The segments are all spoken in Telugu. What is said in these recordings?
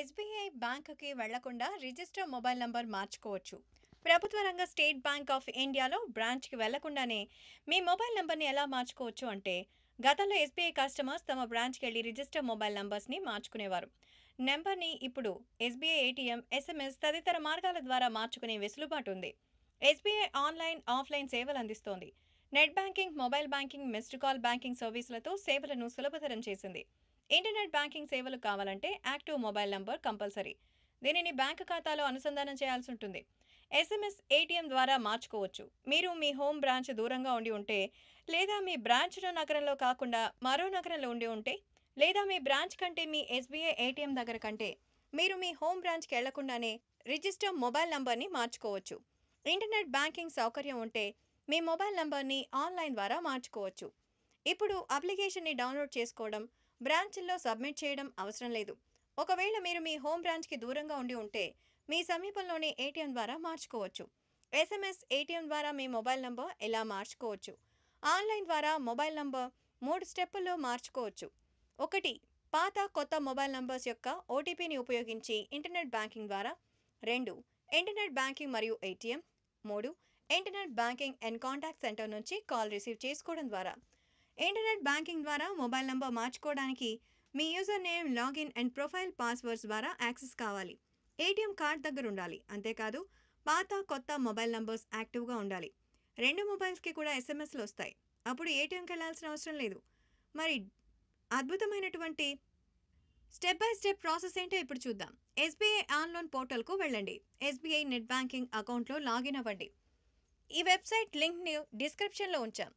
ఎస్బీఐ బ్యాంకుకి వెళ్లకుండా రిజిస్టర్ మొబైల్ నంబర్ మార్చుకోవచ్చు ప్రభుత్వ రంగ స్టేట్ బ్యాంక్ ఆఫ్ ఇండియాలో బ్రాంచ్కి వెళ్లకుండానే మీ మొబైల్ నంబర్ని ఎలా మార్చుకోవచ్చు అంటే గతంలో ఎస్బీఐ కస్టమర్స్ తమ బ్రాంచ్కి వెళ్ళి రిజిస్టర్ మొబైల్ నంబర్స్ని మార్చుకునేవారు నెంబర్ని ఇప్పుడు ఎస్బీఐ ఏటీఎం ఎస్ఎంఎస్ తదితర మార్గాల ద్వారా మార్చుకునే వెసులుబాటు ఉంది ఎస్బీఐ ఆన్లైన్ ఆఫ్లైన్ సేవలు అందిస్తోంది net banking mobile banking missed call banking సర్వీసులతో సేవలను సులభతరం చేసింది ఇంటర్నెట్ బ్యాంకింగ్ సేవలు కావాలంటే యాక్టివ్ మొబైల్ నంబర్ కంపల్సరీ దీనిని బ్యాంక్ ఖాతాలో అనుసంధానం చేయాల్సి ఉంటుంది ఎస్ఎంఎస్ ఏటీఎం ద్వారా మార్చుకోవచ్చు మీరు మీ హోమ్ బ్రాంచ్ దూరంగా ఉండి ఉంటే లేదా మీ బ్రాంచ్ నగరంలో కాకుండా మరో నగరంలో ఉండి ఉంటే లేదా మీ బ్రాంచ్ కంటే మీ ఎస్బీఐ ఏటీఎం దగ్గర కంటే మీరు మీ హోమ్ బ్రాంచ్కి వెళ్లకుండానే రిజిస్టర్ మొబైల్ నంబర్ని మార్చుకోవచ్చు ఇంటర్నెట్ బ్యాంకింగ్ సౌకర్యం ఉంటే మీ మొబైల్ నంబర్ని ఆన్లైన్ ద్వారా మార్చుకోవచ్చు ఇప్పుడు అప్లికేషన్ని డౌన్లోడ్ చేసుకోవడం బ్రాంచ్ల్లో సబ్మిట్ చేయడం అవసరం లేదు ఒకవేళ మీరు మీ హోమ్ బ్రాంచ్కి దూరంగా ఉండి ఉంటే మీ సమీపంలోని ఏటీఎం ద్వారా మార్చుకోవచ్చు ఎస్ఎంఎస్ ఏటీఎం ద్వారా మీ మొబైల్ నంబర్ ఎలా మార్చుకోవచ్చు ఆన్లైన్ ద్వారా మొబైల్ నంబర్ మూడు స్టెప్పుల్లో మార్చుకోవచ్చు ఒకటి పాత కొత్త మొబైల్ నంబర్స్ యొక్క ఓటీపీని ఉపయోగించి ఇంటర్నెట్ బ్యాంకింగ్ ద్వారా రెండు ఇంటర్నెట్ బ్యాంకింగ్ మరియు ఏటీఎం మూడు internet banking and contact center నుంచి కాల్ రిసీవ్ చేసుకోవడం ద్వారా ఇంటర్నెట్ బ్యాంకింగ్ ద్వారా మొబైల్ నంబర్ మార్చుకోవడానికి మీ user name login and profile passwords ద్వారా యాక్సెస్ కావాలి ఏటీఎం కార్డ్ దగ్గర ఉండాలి అంతేకాదు పాత కొత్త మొబైల్ నంబర్స్ యాక్టివ్గా ఉండాలి రెండు మొబైల్స్కి కూడా ఎస్ఎంఎస్లు వస్తాయి అప్పుడు ఏటీఎంకి వెళ్ళాల్సిన అవసరం లేదు మరి అద్భుతమైనటువంటి స్టెప్ బై స్టెప్ ప్రాసెస్ ఏంటో ఇప్పుడు చూద్దాం ఎస్బీఐ ఆన్లైన్ పోర్టల్కు వెళ్ళండి ఎస్బీఐ నెట్ బ్యాంకింగ్ అకౌంట్లో లాగిన్ అవ్వండి ఈ వెబ్సైట్ లింక్ని డిస్క్రిప్షన్లో ఉంచాం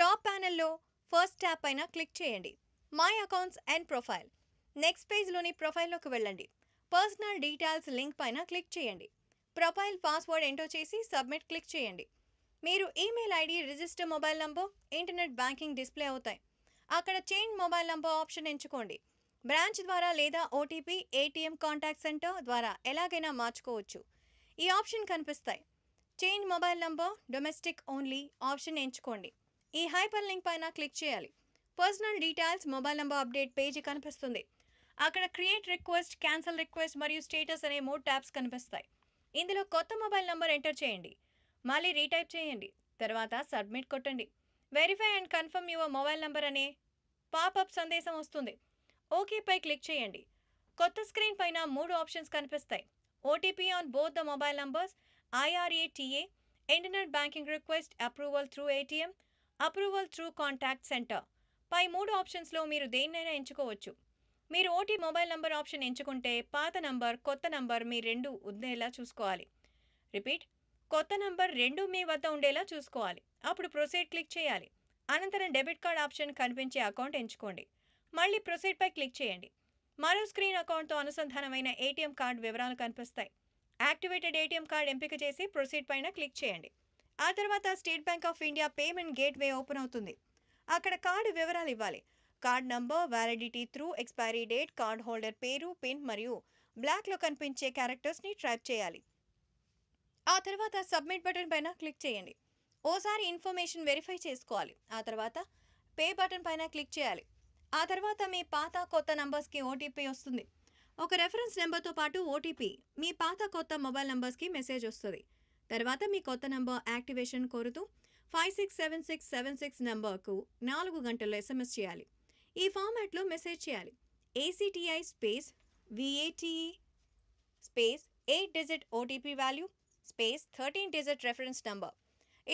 టాప్ ప్యానెల్లో ఫస్ట్ ట్యాప్ పైన క్లిక్ చేయండి my accounts and profile next పేజ్లోని ప్రొఫైల్లోకి వెళ్ళండి పర్సనల్ డీటెయిల్స్ లింక్ పైన క్లిక్ చేయండి ప్రొఫైల్ పాస్వర్డ్ ఎంటో చేసి సబ్మిట్ క్లిక్ చేయండి మీరు email ID register mobile number internet banking display అవుతాయి అక్కడ చేంజ్ మొబైల్ నంబర్ ఆప్షన్ ఎంచుకోండి బ్రాంచ్ ద్వారా లేదా ఓటీపీ ఏటీఎం కాంటాక్ట్ సెంటర్ ద్వారా ఎలాగైనా మార్చుకోవచ్చు ఈ ఆప్షన్ కనిపిస్తాయి change mobile number domestic only option ఎంచుకోండి ఈ హైపర్ లింక్ పైన క్లిక్ చేయాలి personal details mobile number update page కనిపిస్తుంది అక్కడ క్రియేట్ రిక్వెస్ట్ క్యాన్సల్ రిక్వెస్ట్ మరియు స్టేటస్ అనే మూడు ట్యాబ్స్ కనిపిస్తాయి ఇందులో కొత్త మొబైల్ నెంబర్ ఎంటర్ చేయండి మళ్ళీ రీటైప్ చేయండి తర్వాత సబ్మిట్ కొట్టండి verify and confirm your mobile number అనే పాపప్ సందేశం వస్తుంది ఓకేపై క్లిక్ చేయండి కొత్త స్క్రీన్ పైన మూడు ఆప్షన్స్ కనిపిస్తాయి OTP on both the mobile numbers ఐఆర్ఏటీఏ internet banking request approval through ATM approval through contact center పై మూడు ఆప్షన్స్లో మీరు దేన్నైనా ఎంచుకోవచ్చు మీరు ఓటీ మొబైల్ నంబర్ ఆప్షన్ ఎంచుకుంటే పాత నంబర్ కొత్త నంబర్ మీ రెండు ఉండేలా చూసుకోవాలి రిపీట్ కొత్త నంబర్ రెండు మీ వద్ద ఉండేలా చూసుకోవాలి అప్పుడు ప్రొసీడ్ క్లిక్ చేయాలి అనంతరం డెబిట్ కార్డ్ ఆప్షన్ కనిపించే అకౌంట్ ఎంచుకోండి మళ్ళీ ప్రొసీడ్పై క్లిక్ చేయండి మరో స్క్రీన్ అకౌంట్తో అనుసంధానమైన ఏటీఎం కార్డ్ వివరాలు కనిపిస్తాయి యాక్టివేటెడ్ ఏటీఎం కార్డ్ ఎంపిక చేసి ప్రొసీడ్ పైన క్లిక్ చేయండి ఆ తర్వాత State Bank of India payment gateway open అవుతుంది అక్కడ కార్డు వివరాలు ఇవ్వాలి card number validity through expiry date card holder పేరు పిన్ మరియు బ్లాక్లో కనిపించే క్యారెక్టర్స్ని ట్రాప్ చేయాలి ఆ తర్వాత సబ్మిట్ బటన్ పైన క్లిక్ చేయండి ఓసారి ఇన్ఫర్మేషన్ వెరిఫై చేసుకోవాలి ఆ తర్వాత పే బటన్ పైన క్లిక్ చేయాలి ఆ తర్వాత మీ పాత కొత్త నంబర్స్కి ఓటీపీ వస్తుంది ఒక రెఫరెన్స్ నెంబర్తో పాటు ఓటీపీ మీ పాత కొత్త మొబైల్ నెంబర్స్కి మెసేజ్ వస్తుంది తర్వాత మీ కొత్త నంబర్ యాక్టివేషన్ కోరుతూ five six seven six seven six నంబర్కు నాలుగు గంటల్లో ఎస్ఎంఎస్ చేయాలి ఈ ఫార్మాట్లో మెసేజ్ చేయాలి ACTI space VATE space eight digit OTP value space thirteen digit reference number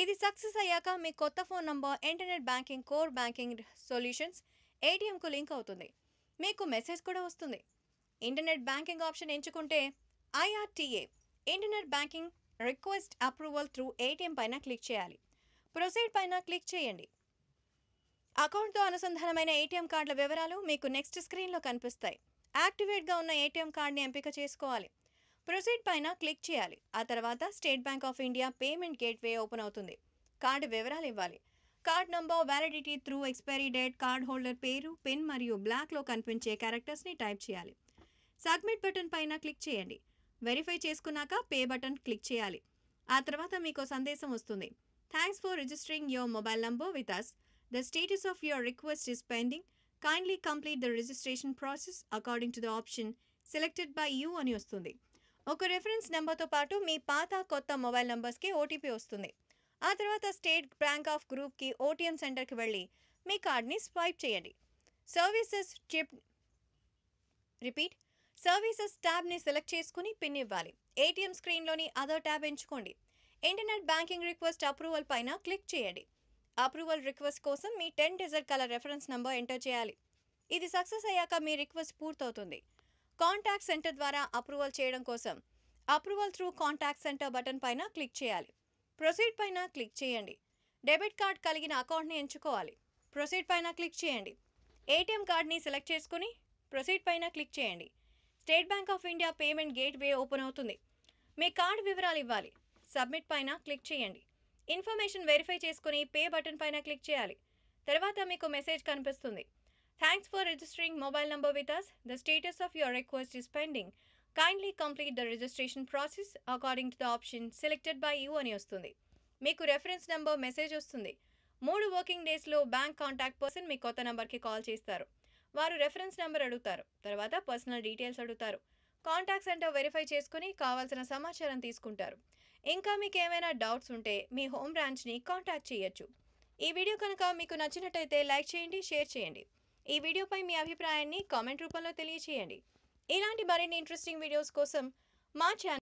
ఇది సక్సెస్ అయ్యాక మీ కొత్త phone number internet banking core banking solutions ఏటీఎంకు లింక్ అవుతుంది మీకు మెసేజ్ కూడా వస్తుంది ఇంటర్నెట్ బ్యాంకింగ్ ఆప్షన్ ఎంచుకుంటే ఐఆర్టీఏ internet banking request approval through ATM పైన క్లిక్ చేయాలి ప్రొసీడ్ పైన క్లిక్ చేయండి అకౌంట్తో అనుసంధానమైన ఏటీఎం కార్డుల వివరాలు మీకు నెక్స్ట్ స్క్రీన్లో కనిపిస్తాయి యాక్టివేట్గా ఉన్న ఏటీఎం కార్డ్ని ఎంపిక చేసుకోవాలి ప్రొసీడ్ పైన క్లిక్ చేయాలి ఆ తర్వాత State Bank of India payment gateway open అవుతుంది కార్డు వివరాలు ఇవ్వాలి card number validity through expiry date card holder పేరు పిన్ మరియు బ్లాక్లో కనిపించే క్యారెక్టర్స్ని టైప్ చేయాలి సబ్మిట్ బటన్ పైన క్లిక్ చేయండి వెరిఫై చేసుకున్నాక పే బటన్ క్లిక్ చేయాలి ఆ తర్వాత మీకు సందేశం వస్తుంది thanks for registering your mobile number with us the status of your request is pending kindly complete the registration process according to the option selected by you అని వస్తుంది ఒక రెఫరెన్స్ నెంబర్తో పాటు మీ పాత కొత్త మొబైల్ నంబర్స్కి ఓటీపీ వస్తుంది ఆ తర్వాత స్టేట్ బ్యాంక్ ఆఫ్ గ్రూప్కి ఓటీఎం సెంటర్కి వెళ్ళి మీ కార్డ్ని స్వైప్ చేయండి సర్వీసెస్ చిప్ రిపీట్ సర్వీసెస్ ట్యాబ్ని సెలెక్ట్ చేసుకుని పిన్ ఇవ్వాలి ఏటీఎం స్క్రీన్లోని అదర్ ట్యాబ్ ఎంచుకోండి ఇంటర్నెట్ బ్యాంకింగ్ రిక్వెస్ట్ అప్రూవల్ పైన క్లిక్ చేయండి అప్రూవల్ రిక్వెస్ట్ కోసం మీ టెన్ డిజిట్ కల రెఫరెన్స్ నంబర్ ఎంటర్ చేయాలి ఇది సక్సెస్ అయ్యాక మీ రిక్వెస్ట్ పూర్తవుతుంది కాంటాక్ట్ సెంటర్ ద్వారా అప్రూవల్ చేయడం కోసం approval through contact center button పైన క్లిక్ చేయాలి ప్రొసీడ్ పైన క్లిక్ చేయండి డెబిట్ కార్డ్ కలిగిన అకౌంట్ని ఎంచుకోవాలి ప్రొసీడ్ పైన క్లిక్ చేయండి ఏటీఎం కార్డ్ని సెలెక్ట్ చేసుకుని ప్రొసీడ్ పైన క్లిక్ చేయండి State Bank of India payment gateway open అవుతుంది మీ కార్డ్ వివరాలు ఇవ్వాలి సబ్మిట్ పైన క్లిక్ చేయండి ఇన్ఫర్మేషన్ వెరిఫై చేసుకుని పే బటన్ పైన క్లిక్ చేయాలి తర్వాత మీకు మెసేజ్ కనిపిస్తుంది thanks for registering mobile number with us the status of your request is pending kindly complete the registration process according to the option selected by you అని వస్తుంది మీకు రెఫరెన్స్ నెంబర్ మెసేజ్ వస్తుంది మూడు వర్కింగ్ డేస్లో బ్యాంక్ కాంటాక్ట్ పర్సన్ మీ కొత్త నెంబర్కి కాల్ చేస్తారు వారు రెఫరెన్స్ నెంబర్ అడుగుతారు తర్వాత పర్సనల్ డీటెయిల్స్ అడుగుతారు కాంటాక్ట్ సెంటర్ వెరిఫై చేసుకుని కావాల్సిన సమాచారం తీసుకుంటారు ఇంకా మీకు ఏమైనా డౌట్స్ ఉంటే మీ హోమ్ బ్రాంచ్ని కాంటాక్ట్ చేయొచ్చు ఈ వీడియో కనుక మీకు నచ్చినట్టయితే లైక్ చేయండి షేర్ చేయండి ఈ వీడియోపై మీ అభిప్రాయాన్ని కామెంట్ రూపంలో తెలియచేయండి ఇలాంటి మరిన్ని ఇంట్రెస్టింగ్ వీడియోస్ కోసం మా ఛానల్